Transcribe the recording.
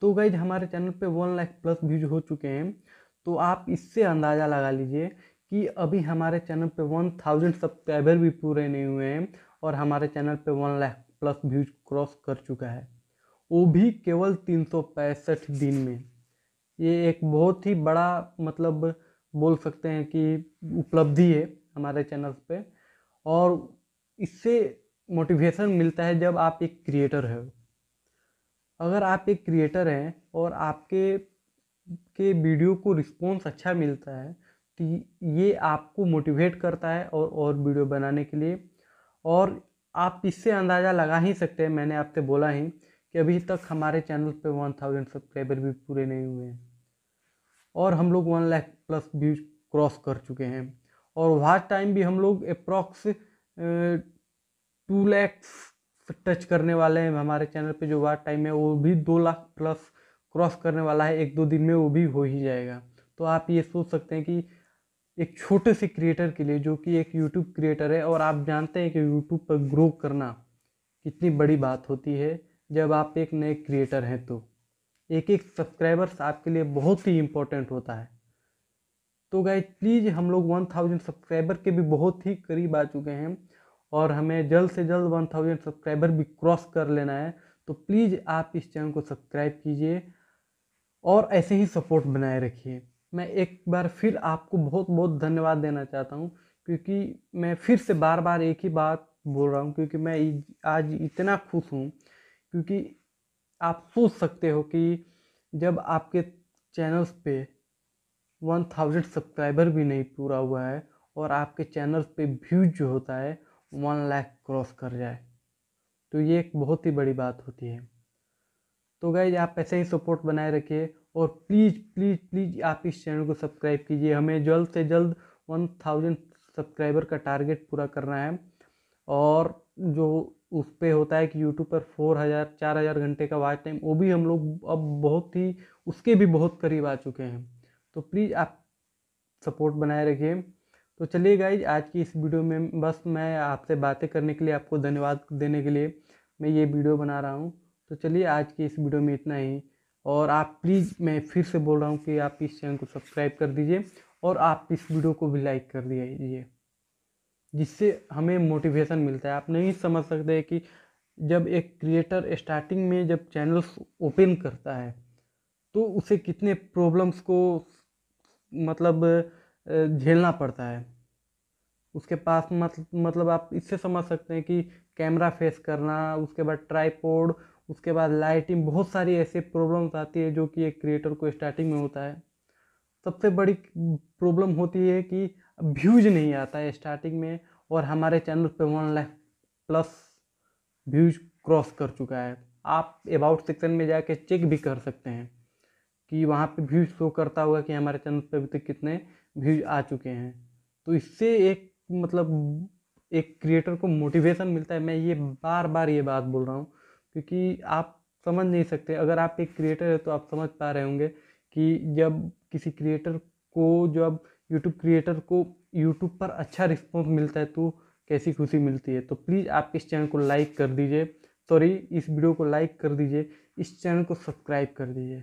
तो गाइज हमारे चैनल पे वन लाख प्लस व्यूज हो चुके हैं तो आप इससे अंदाज़ा लगा लीजिए कि अभी हमारे चैनल पे वन थाउजेंड सब्सक्राइबर भी पूरे नहीं हुए हैं और हमारे चैनल पे one lakh plus views cross कर चुका है वो भी केवल तीन सौ पैंसठ दिन में ये एक बहुत ही बड़ा मतलब बोल सकते हैं कि उपलब्धि है हमारे चैनल पे और इससे मोटिवेशन मिलता है जब आप एक क्रिएटर हो अगर आप एक क्रिएटर हैं और आपके के वीडियो को रिस्पॉन्स अच्छा मिलता है तो ये आपको मोटिवेट करता है और और वीडियो बनाने के लिए और आप इससे अंदाज़ा लगा ही सकते हैं मैंने आपसे बोला ही कि अभी तक हमारे चैनल पे वन थाउजेंड सब्सक्राइबर भी पूरे नहीं हुए हैं और हम लोग वन लाख प्लस भी क्रॉस कर चुके हैं और वाच टाइम भी हम लोग अप्रॉक्स टू लैक्स टच करने वाले हैं हमारे चैनल पे जो वाट टाइम है वो भी दो लाख प्लस क्रॉस करने वाला है एक दो दिन में वो भी हो ही जाएगा तो आप ये सोच सकते हैं कि एक छोटे से क्रिएटर के लिए जो कि एक यूट्यूब क्रिएटर है और आप जानते हैं कि यूट्यूब पर ग्रो करना कितनी बड़ी बात होती है जब आप एक नए क्रिएटर हैं तो एक एक सब्सक्राइबर्स आपके लिए बहुत ही इम्पोर्टेंट होता है तो गाय प्लीज़ हम लोग वन थाउजेंड सब्सक्राइबर के भी बहुत ही करीब आ चुके हैं और हमें जल्द से जल्द वन थाउजेंड सब्सक्राइबर भी क्रॉस कर लेना है तो प्लीज़ आप इस चैनल को सब्सक्राइब कीजिए और ऐसे ही सपोर्ट बनाए रखिए मैं एक बार फिर आपको बहुत बहुत धन्यवाद देना चाहता हूँ क्योंकि मैं फिर से बार बार एक ही बात बोल रहा हूँ क्योंकि मैं आज इतना खुश हूँ क्योंकि आप सोच सकते हो कि जब आपके चैनल्स पे वन थाउजेंड सब्सक्राइबर भी नहीं पूरा हुआ है और आपके चैनल्स पे व्यूज जो होता है वन लाख क्रॉस कर जाए तो ये एक बहुत ही बड़ी बात होती है तो गाइज आप ऐसे ही सपोर्ट बनाए रखिए और प्लीज़ प्लीज़ प्लीज़ आप इस चैनल को सब्सक्राइब कीजिए हमें जल्द से जल्द वन थाउजेंड सब्सक्राइबर का टारगेट पूरा करना है और जो उस पर होता है कि यूट्यूब पर फोर हज़ार चार हज़ार घंटे का वाच टाइम वो भी हम लोग अब बहुत ही उसके भी बहुत करीब आ चुके हैं तो प्लीज़ आप सपोर्ट बनाए रखिए तो चलिए गाइज आज की इस वीडियो में बस मैं आपसे बातें करने के लिए आपको धन्यवाद देने के लिए मैं ये वीडियो बना रहा हूँ तो चलिए आज की इस वीडियो में इतना ही और आप प्लीज़ मैं फिर से बोल रहा हूँ कि आप इस चैनल को सब्सक्राइब कर दीजिए और आप इस वीडियो को भी लाइक कर दीजिए जिससे हमें मोटिवेशन मिलता है आप नहीं समझ सकते कि जब एक क्रिएटर स्टार्टिंग में जब चैनल्स ओपन करता है तो उसे कितने प्रॉब्लम्स को मतलब झेलना पड़ता है उसके पास मत, मतलब आप इससे समझ सकते हैं कि कैमरा फेस करना उसके बाद ट्राईपोड उसके बाद लाइटिंग बहुत सारी ऐसे प्रॉब्लम्स आती है जो कि एक क्रिएटर को स्टार्टिंग में होता है सबसे बड़ी प्रॉब्लम होती है कि व्यूज नहीं आता है स्टार्टिंग में और हमारे चैनल पे one lakh plus views cross कर चुका है आप अबाउट सेक्शन में जाके चेक भी कर सकते हैं कि वहाँ पे व्यूज शो करता हुआ कि हमारे चैनल पे अभी तक कितने व्यूज आ चुके हैं तो इससे एक मतलब एक क्रिएटर को मोटिवेशन मिलता है मैं ये बार बार ये बात बोल रहा हूँ क्योंकि आप समझ नहीं सकते अगर आप एक क्रिएटर है तो आप समझ पा रहे होंगे कि जब किसी क्रिएटर को जब यूट्यूब क्रिएटर को यूट्यूब पर अच्छा रिस्पॉन्स मिलता है तो कैसी खुशी मिलती है तो प्लीज़ आप इस चैनल को लाइक कर दीजिए सॉरी इस वीडियो को लाइक कर दीजिए इस चैनल को सब्सक्राइब कर दीजिए